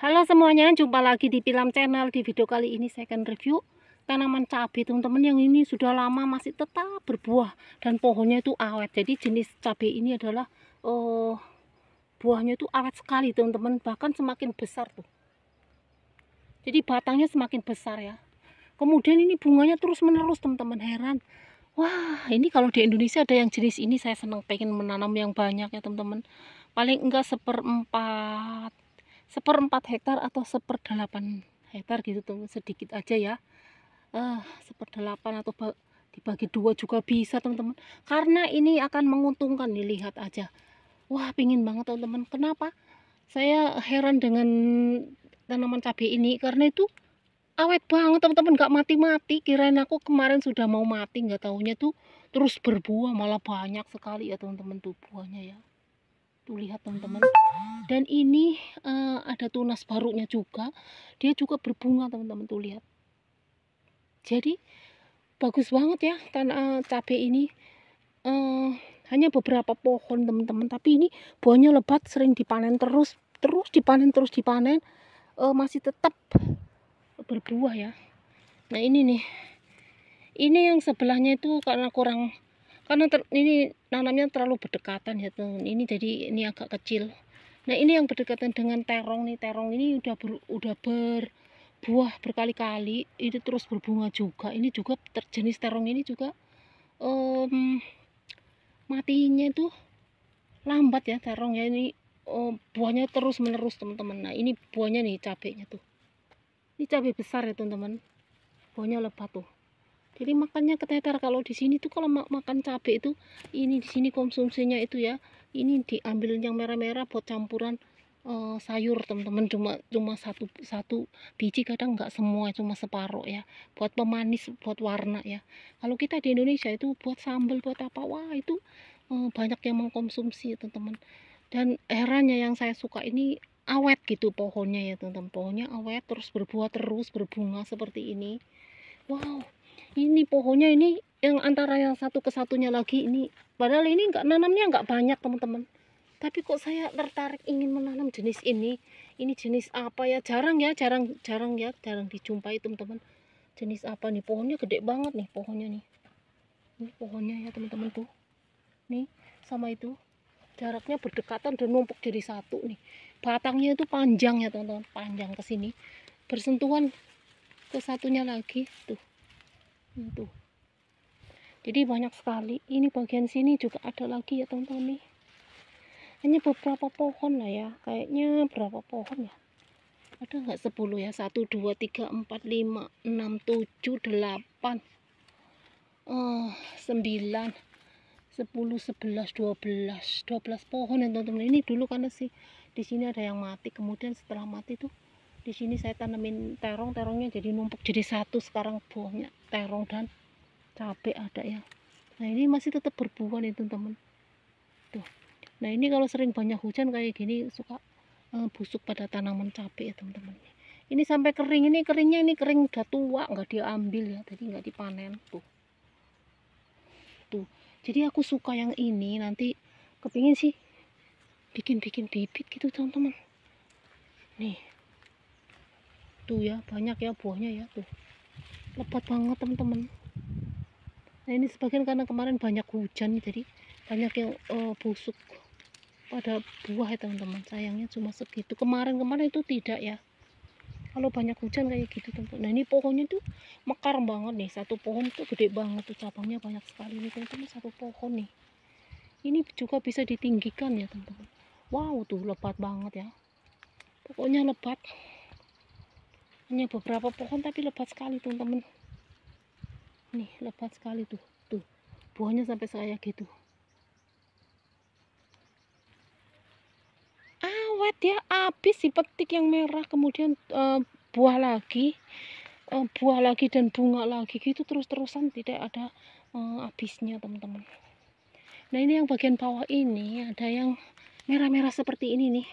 Halo semuanya, jumpa lagi di film Channel. Di video kali ini saya akan review tanaman cabai teman-teman yang ini sudah lama masih tetap berbuah dan pohonnya itu awet. Jadi jenis cabai ini adalah uh, buahnya itu awet sekali teman-teman, bahkan semakin besar tuh. Jadi batangnya semakin besar ya. Kemudian ini bunganya terus menerus teman-teman heran. Wah, ini kalau di Indonesia ada yang jenis ini saya senang pengen menanam yang banyak ya teman-teman. Paling enggak seperempat seperempat hektar atau seperdelapan hektar gitu teman sedikit aja ya eh seperdelapan atau dibagi dua juga bisa teman-teman karena ini akan menguntungkan dilihat aja wah pingin banget teman-teman kenapa saya heran dengan tanaman cabai ini karena itu awet banget teman-teman gak mati-mati kirain aku kemarin sudah mau mati gak taunya tuh terus berbuah malah banyak sekali ya teman-teman tuh buahnya ya tuh lihat teman-teman dan ini uh, ada tunas barunya juga dia juga berbunga teman-teman tuh lihat jadi bagus banget ya tanah eh, cabe ini uh, hanya beberapa pohon teman-teman tapi ini buahnya lebat sering dipanen terus terus dipanen terus dipanen uh, masih tetap berbuah ya nah ini nih ini yang sebelahnya itu karena kurang karena ter, ini nanamnya terlalu berdekatan ya teman ini jadi ini agak kecil nah ini yang berdekatan dengan terong nih terong ini udah ber, udah berbuah berkali-kali ini terus berbunga juga ini juga terjenis terong ini juga um, matinya itu lambat ya terong ya ini um, buahnya terus menerus teman-teman nah ini buahnya nih cabenya tuh ini cabai besar ya teman-teman buahnya lebat tuh jadi makannya keteter kalau di sini tuh kalau makan cabai itu ini di sini konsumsinya itu ya ini diambil yang merah-merah buat campuran uh, sayur teman-teman cuma cuma satu satu biji kadang nggak semua cuma separuh ya buat pemanis buat warna ya kalau kita di Indonesia itu buat sambal buat apa wah itu uh, banyak yang mengkonsumsi teman-teman dan herannya yang saya suka ini awet gitu pohonnya ya teman-teman pohonnya awet terus berbuah terus berbunga seperti ini wow ini pohonnya ini yang antara yang satu ke satunya lagi ini padahal ini enggak nanamnya enggak banyak teman-teman tapi kok saya tertarik ingin menanam jenis ini ini jenis apa ya jarang ya jarang jarang ya jarang dijumpai teman-teman jenis apa nih pohonnya gede banget nih pohonnya nih ini pohonnya ya teman-teman tuh nih sama itu jaraknya berdekatan dan numpuk jadi satu nih batangnya itu panjang ya teman-teman panjang ke sini bersentuhan ke satunya lagi tuh itu jadi banyak sekali ini bagian sini juga ada lagi ya teman-teman nih hanya beberapa pohon lah ya kayaknya berapa pohon ya ada nggak 10 ya 1 2 3 4 5 6 7 8 9 10 11 12 12 pohon ya teman-teman ini dulu karena sih di sini ada yang mati kemudian setelah mati tuh di sini saya tanemin terong terongnya jadi numpuk jadi satu sekarang buahnya terong dan cabai ada ya nah ini masih tetap berbuah nih teman-teman tuh nah ini kalau sering banyak hujan kayak gini suka uh, busuk pada tanaman cabai ya teman-teman ini sampai kering ini keringnya ini kering udah tua nggak diambil ya jadi nggak dipanen tuh tuh jadi aku suka yang ini nanti kepingin sih bikin-bikin bibit gitu teman-teman nih tuh ya banyak ya buahnya ya tuh lebat banget teman-teman nah ini sebagian karena kemarin banyak hujan jadi banyak yang uh, busuk pada buah ya teman-teman sayangnya cuma segitu kemarin-kemarin itu tidak ya kalau banyak hujan kayak gitu teman-teman nah ini pohonnya tuh mekar banget nih satu pohon tuh gede banget tuh cabangnya banyak sekali nih teman-teman satu pohon nih ini juga bisa ditinggikan ya teman-teman wow tuh lebat banget ya pokoknya lebat hanya beberapa pohon tapi lebat sekali teman-teman nih lebat sekali tuh tuh buahnya sampai saya gitu awet ya habis dipetik yang merah kemudian uh, buah lagi uh, buah lagi dan bunga lagi gitu terus-terusan tidak ada uh, habisnya teman-teman nah ini yang bagian bawah ini ada yang merah-merah seperti ini nih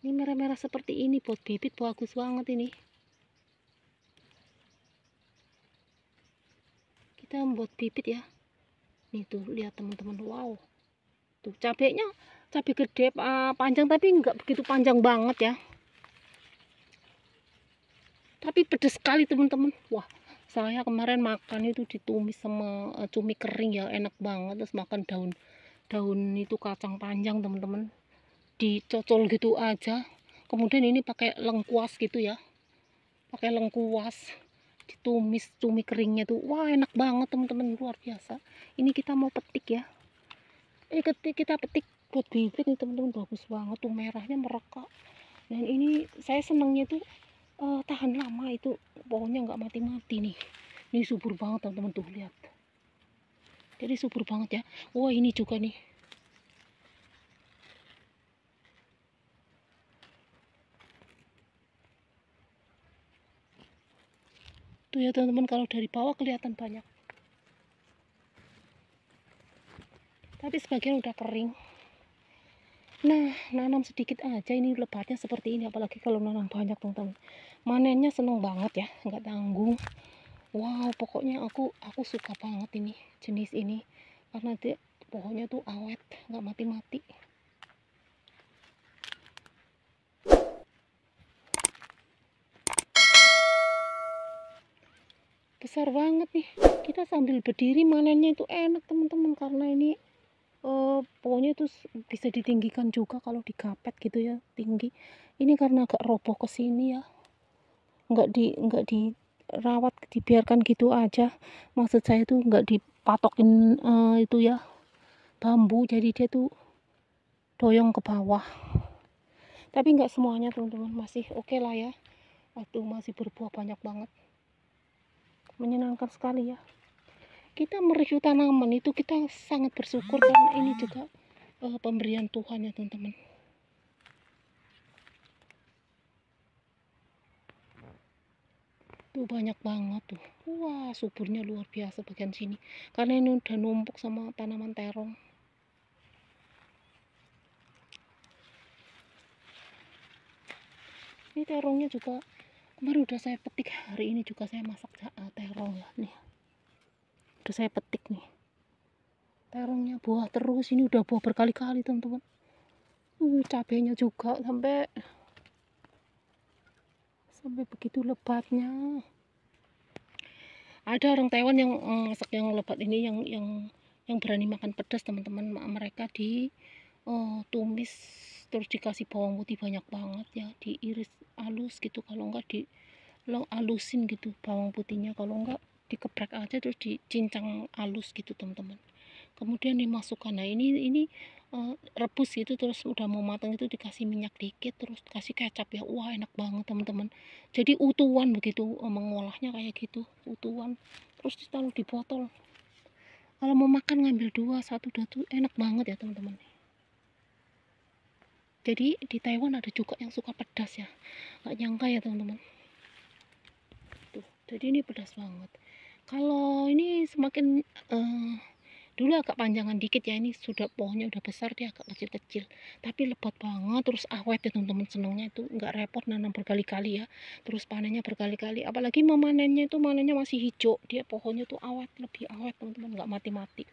ini merah-merah seperti ini buat bibit bagus banget ini kita membuat bibit ya nih tuh lihat teman-teman wow tuh cabenya cabai gede panjang tapi enggak begitu panjang banget ya tapi pedes sekali teman-teman wah saya kemarin makan itu ditumis sama eh, cumi kering ya enak banget terus makan daun daun itu kacang panjang teman-teman dicocol gitu aja kemudian ini pakai lengkuas gitu ya pakai lengkuas ditumis cumi keringnya tuh wah enak banget teman-teman luar biasa ini kita mau petik ya ini ketik kita petik buat bibit nih teman-teman bagus banget tuh merahnya merokok. dan ini saya senangnya tuh uh, tahan lama itu pohonnya nggak mati-mati nih ini subur banget teman-teman tuh lihat jadi subur banget ya wah ini juga nih Tuh ya teman-teman kalau dari bawah kelihatan banyak. Tapi sebagian udah kering. Nah, nanam sedikit aja ini lebatnya seperti ini apalagi kalau nanam banyak teman-teman. Manennya seneng banget ya, nggak tanggung. Wow, pokoknya aku aku suka banget ini jenis ini karena dia pohonnya tuh awet, nggak mati-mati. besar banget nih kita sambil berdiri manennya itu enak teman-teman karena ini uh, pohonnya itu bisa ditinggikan juga kalau digapet gitu ya tinggi ini karena agak roboh ke sini ya nggak di nggak dirawat dibiarkan gitu aja maksud saya tuh nggak dipatokin uh, itu ya bambu jadi dia tuh doyong ke bawah tapi nggak semuanya teman-teman masih oke okay lah ya waktu masih berbuah banyak banget menyenangkan sekali ya kita mereview tanaman itu kita sangat bersyukur karena ini juga uh, pemberian Tuhan ya teman-teman tuh banyak banget tuh wah suburnya luar biasa bagian sini karena ini udah numpuk sama tanaman terong ini terongnya juga kemarin udah saya petik hari ini juga saya masak eh, terong ya nih udah saya petik nih terongnya buah terus ini udah buah berkali-kali teman-teman uh, cabenya juga sampai sampai begitu lebatnya ada orang Taiwan yang eh, masak yang lebat ini yang yang yang berani makan pedas teman-teman mereka di uh, tumis terus dikasih bawang putih banyak banget ya diiris halus gitu kalau enggak di lo alusin gitu bawang putihnya kalau enggak dikeprek aja terus dicincang halus gitu teman-teman kemudian dimasukkan nah ini ini uh, rebus gitu terus udah mau matang itu dikasih minyak dikit terus kasih kecap ya wah enak banget teman-teman jadi utuhan begitu uh, mengolahnya kayak gitu utuhan terus ditaruh di botol kalau mau makan ngambil dua satu dua tuh enak banget ya teman-teman jadi di Taiwan ada juga yang suka pedas ya nggak nyangka ya teman-teman tuh jadi ini pedas banget kalau ini semakin uh, dulu agak panjangan dikit ya ini sudah pohonnya udah besar dia agak kecil-kecil tapi lebat banget terus awet ya teman-teman senangnya itu nggak repot nanam berkali-kali ya terus panennya berkali-kali apalagi memanennya itu manennya masih hijau dia pohonnya tuh awet lebih awet teman-teman nggak mati-mati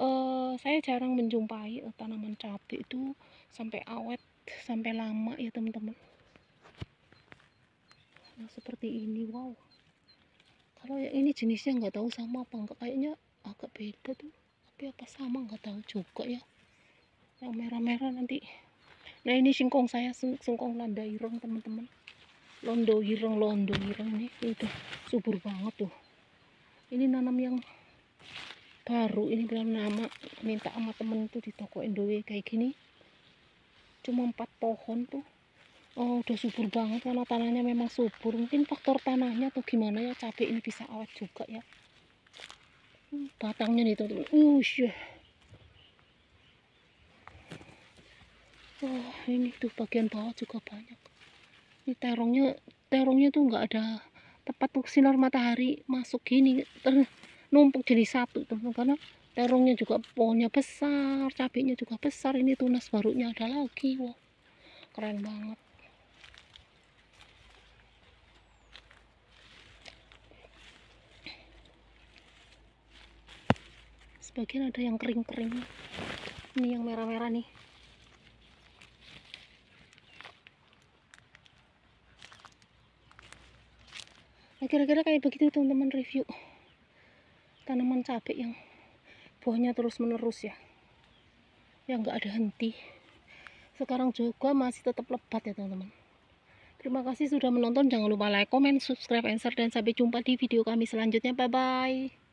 uh, saya jarang menjumpai uh, tanaman cabai itu sampai awet sampai lama ya teman-teman nah, seperti ini wow kalau yang ini jenisnya nggak tahu sama apa enggak kayaknya agak beda tuh tapi apa sama nggak tahu juga ya yang merah-merah nanti nah ini singkong saya singkong lada ireng teman-teman londo ireng londo ireng ini itu subur banget tuh ini nanam yang baru ini dalam nama minta sama temen tuh di toko Indowe kayak gini cuma empat pohon tuh oh udah subur banget karena tanahnya memang subur mungkin faktor tanahnya tuh gimana ya cabai ini bisa awet juga ya hmm, batangnya nih teman-teman usyah uh, oh ini tuh bagian bawah juga banyak ini terongnya terongnya tuh nggak ada tepat tuh sinar matahari masuk gini ter numpuk jadi satu teman karena terongnya juga pohonnya besar cabenya juga besar ini tunas barunya ada lagi wow keren banget sebagian ada yang kering-kering ini yang merah-merah nih nah, kira-kira kayak begitu teman-teman review tanaman cabai yang buahnya terus menerus ya yang nggak ada henti sekarang juga masih tetap lebat ya teman-teman terima kasih sudah menonton jangan lupa like, comment, subscribe, and share dan sampai jumpa di video kami selanjutnya bye bye